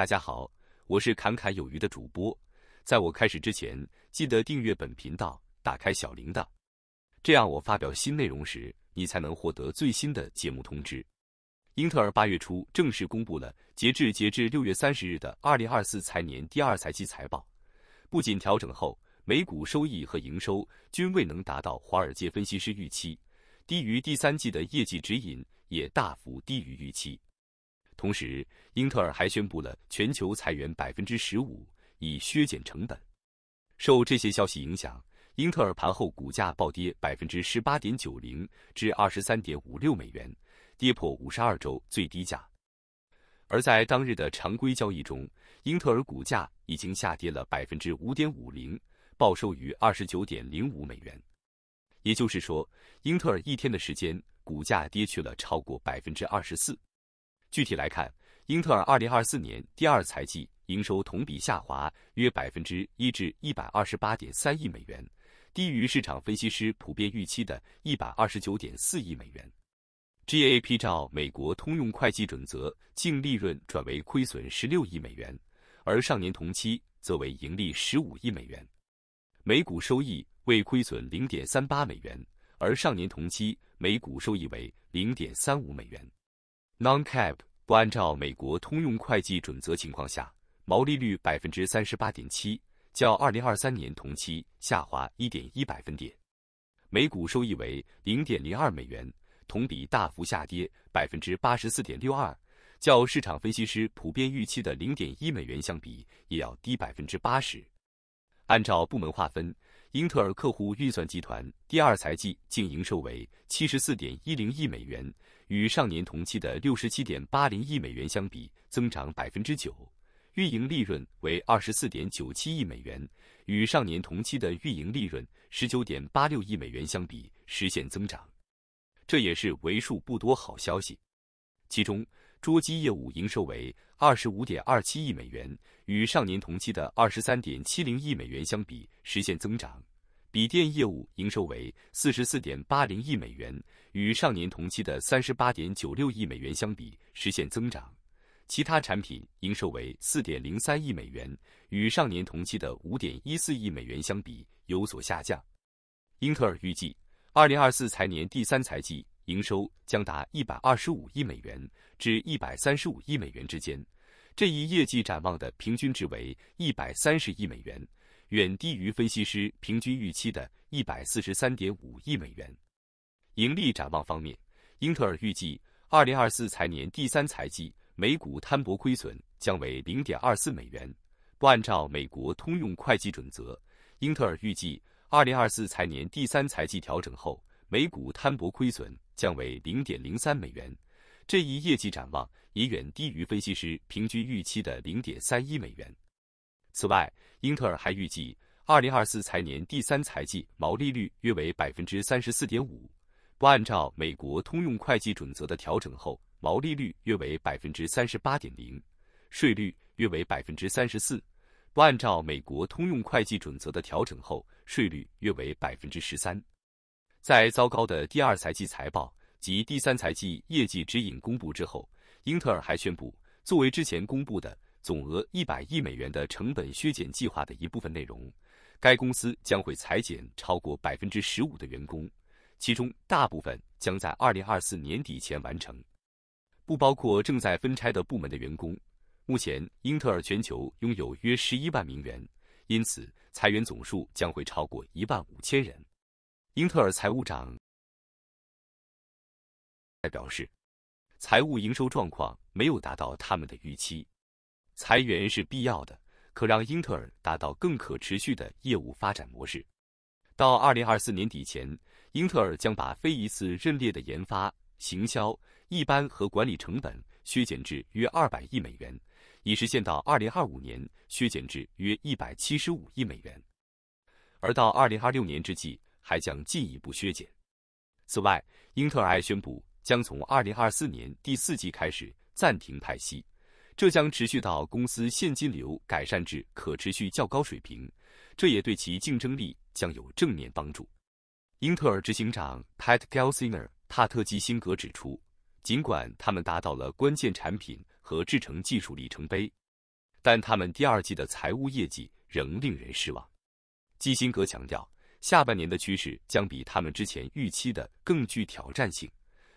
大家好，我是侃侃有余的主播。在我开始之前，记得订阅本频道，打开小铃铛，这样我发表新内容时，你才能获得最新的节目通知。英特尔八月初正式公布了截至截至六月三十日的二零二四财年第二财季财报，不仅调整后每股收益和营收均未能达到华尔街分析师预期，低于第三季的业绩指引，也大幅低于预期。同时，英特尔还宣布了全球裁员百分之十五，以削减成本。受这些消息影响，英特尔盘后股价暴跌百分之十八点九零，至二十三点五六美元，跌破五十二周最低价。而在当日的常规交易中，英特尔股价已经下跌了百分之五点五零，报收于二十九点零五美元。也就是说，英特尔一天的时间，股价跌去了超过百分之二十四。具体来看，英特尔2024年第二财季营收同比下滑约百分之一至128.3亿美元，低于市场分析师普遍预期的129.4亿美元。GAP 照美国通用会计准则，净利润转为亏损16亿美元，而上年同期则为盈利15亿美元。每股收益为亏损0.38美元，而上年同期每股收益为0.35美元。Non-cab 不按照美国通用会计准则情况下，毛利率百分之三十八点七，较二零二三年同期下滑一点一百分点。每股收益为零点零二美元，同比大幅下跌百分之八十四点六二，较市场分析师普遍预期的零点一美元相比，也要低百分之八十。按照部门划分，英特尔客户运算集团第二财季净营收为七十四点一零亿美元。与上年同期的六十七点八零亿美元相比，增长百分之九，运营利润为二十四点九七亿美元，与上年同期的运营利润十九点八六亿美元相比，实现增长，这也是为数不多好消息。其中，捉鸡业务营收为二十五点二七亿美元，与上年同期的二十三点七零亿美元相比，实现增长。笔电业务营收为四十四点八零亿美元，与上年同期的三十八点九六亿美元相比，实现增长。其他产品营收为四点零三亿美元，与上年同期的五点一四亿美元相比有所下降。英特尔预计，二零二四财年第三财季营收将达一百二十五亿美元至一百三十五亿美元之间，这一业绩展望的平均值为一百三十亿美元。远低于分析师平均预期的143.5亿美元。盈利展望方面，英特尔预计2024财年第三财季每股摊薄亏损将为0.24美元。不按照美国通用会计准则，英特尔预计2024财年第三财季调整后每股摊薄亏损将为0.03美元。这一业绩展望也远低于分析师平均预期的0.31美元。此外，英特尔还预计，二零二四财年第三财季毛利率约为百分之三十四点五，不按照美国通用会计准则的调整后，毛利率约为百分之三十八点零，税率约为百分之三十四；不按照美国通用会计准则的调整后，税率约为百分之十三。在糟糕的第二财季财报及第三财季业绩指引公布之后，英特尔还宣布，作为之前公布的。总额一百亿美元的成本削减计划的一部分内容，该公司将会裁减超过百分之十五的员工，其中大部分将在二零二四年底前完成，不包括正在分拆的部门的员工。目前，英特尔全球拥有约十一万名员，因此裁员总数将会超过一万五千人。英特尔财务长还表示，财务营收状况没有达到他们的预期。裁员是必要的，可让英特尔达到更可持续的业务发展模式。到二零二四年底前，英特尔将把非一次认列的研发、行销、一般和管理成本削减至约二百亿美元，以实现到二零二五年削减至约一百七十五亿美元。而到二零二六年之际，还将进一步削减。此外，英特尔还宣布将从二零二四年第四季开始暂停派息。这将持续到公司现金流改善至可持续较高水平，这也对其竞争力将有正面帮助。英特尔执行长 Pat Gelsinger 帕特基辛格指出，尽管他们达到了关键产品和制程技术里程碑，但他们第二季的财务业绩仍令人失望。基辛格强调，下半年的趋势将比他们之前预期的更具挑战性。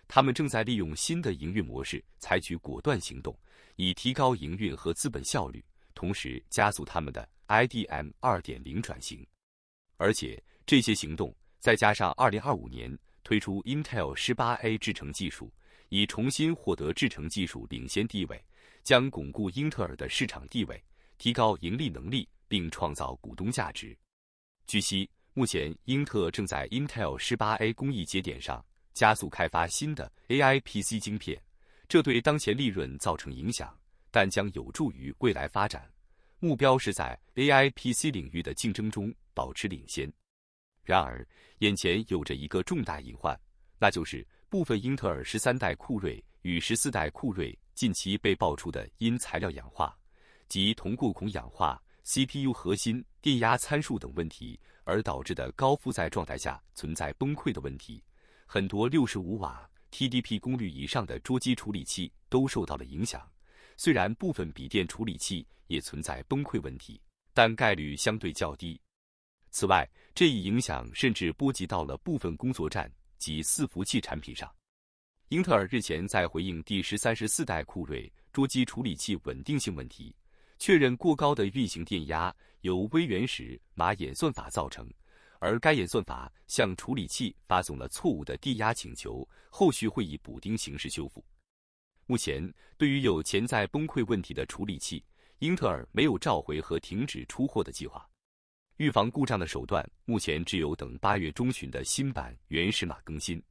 他们正在利用新的营运模式，采取果断行动。以提高营运和资本效率，同时加速他们的 IDM 2.0转型。而且这些行动，再加上2025年推出 Intel 18A 制程技术，以重新获得制程技术领先地位，将巩固英特尔的市场地位，提高盈利能力，并创造股东价值。据悉，目前英特尔正在 Intel 18A 工艺节点上加速开发新的 AI PC 芯片。这对当前利润造成影响，但将有助于未来发展。目标是在 A I P C 领域的竞争中保持领先。然而，眼前有着一个重大隐患，那就是部分英特尔十三代酷睿与十四代酷睿近期被爆出的因材料氧化及铜固孔氧化、C P U 核心电压参数等问题而导致的高负载状态下存在崩溃的问题。很多六十五瓦。TDP 功率以上的桌机处理器都受到了影响，虽然部分笔电处理器也存在崩溃问题，但概率相对较低。此外，这一影响甚至波及到了部分工作站及伺服器产品上。英特尔日前在回应第十三、十四代酷睿桌机处理器稳定性问题，确认过高的运行电压由微原始马眼算法造成。而该演算法向处理器发送了错误的低压请求，后续会以补丁形式修复。目前，对于有潜在崩溃问题的处理器，英特尔没有召回和停止出货的计划。预防故障的手段目前只有等八月中旬的新版原始码更新。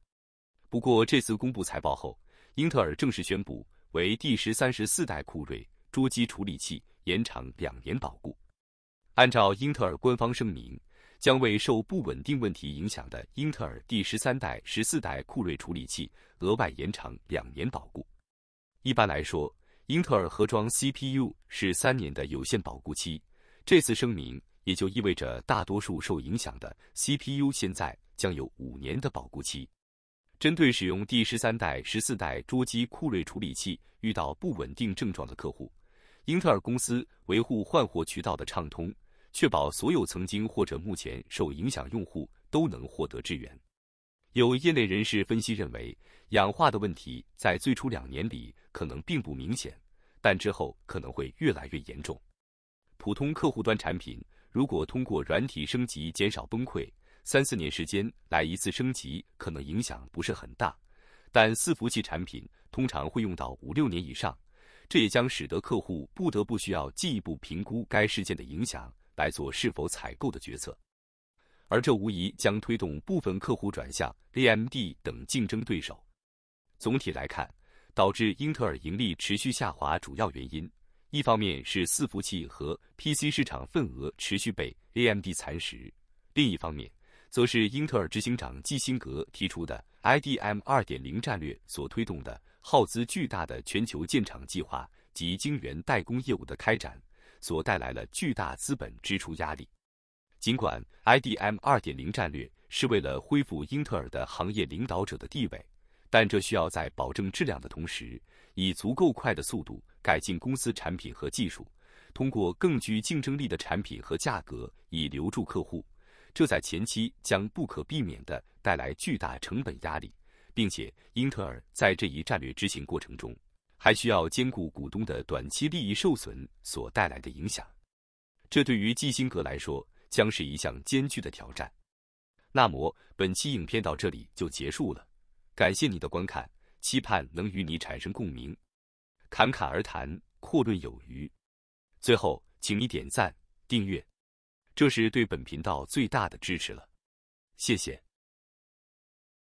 不过，这次公布财报后，英特尔正式宣布为第十三、十四代酷睿桌机处理器延长两年保固。按照英特尔官方声明。将为受不稳定问题影响的英特尔第十三代、十四代酷睿处理器额外延长两年保固。一般来说，英特尔盒装 CPU 是三年的有限保固期，这次声明也就意味着大多数受影响的 CPU 现在将有五年的保固期。针对使用第十三代、十四代桌机酷睿处理器遇到不稳定症状的客户，英特尔公司维护换货渠道的畅通。确保所有曾经或者目前受影响用户都能获得支援。有业内人士分析认为，氧化的问题在最初两年里可能并不明显，但之后可能会越来越严重。普通客户端产品如果通过软体升级减少崩溃，三四年时间来一次升级可能影响不是很大，但伺服器产品通常会用到五六年以上，这也将使得客户不得不需要进一步评估该事件的影响。来做是否采购的决策，而这无疑将推动部分客户转向 AMD 等竞争对手。总体来看，导致英特尔盈利持续下滑主要原因，一方面是伺服器和 PC 市场份额持续被 AMD 蚕食，另一方面则是英特尔执行长基辛格提出的 IDM 二点零战略所推动的耗资巨大的全球建厂计划及晶圆代工业务的开展。所带来了巨大资本支出压力。尽管 IDM 2.0战略是为了恢复英特尔的行业领导者的地位，但这需要在保证质量的同时，以足够快的速度改进公司产品和技术，通过更具竞争力的产品和价格以留住客户。这在前期将不可避免地带来巨大成本压力，并且英特尔在这一战略执行过程中。还需要兼顾股东的短期利益受损所带来的影响，这对于基辛格来说将是一项艰巨的挑战。那么本期影片到这里就结束了，感谢你的观看，期盼能与你产生共鸣。侃侃而谈，阔论有余。最后，请你点赞、订阅，这是对本频道最大的支持了。谢谢。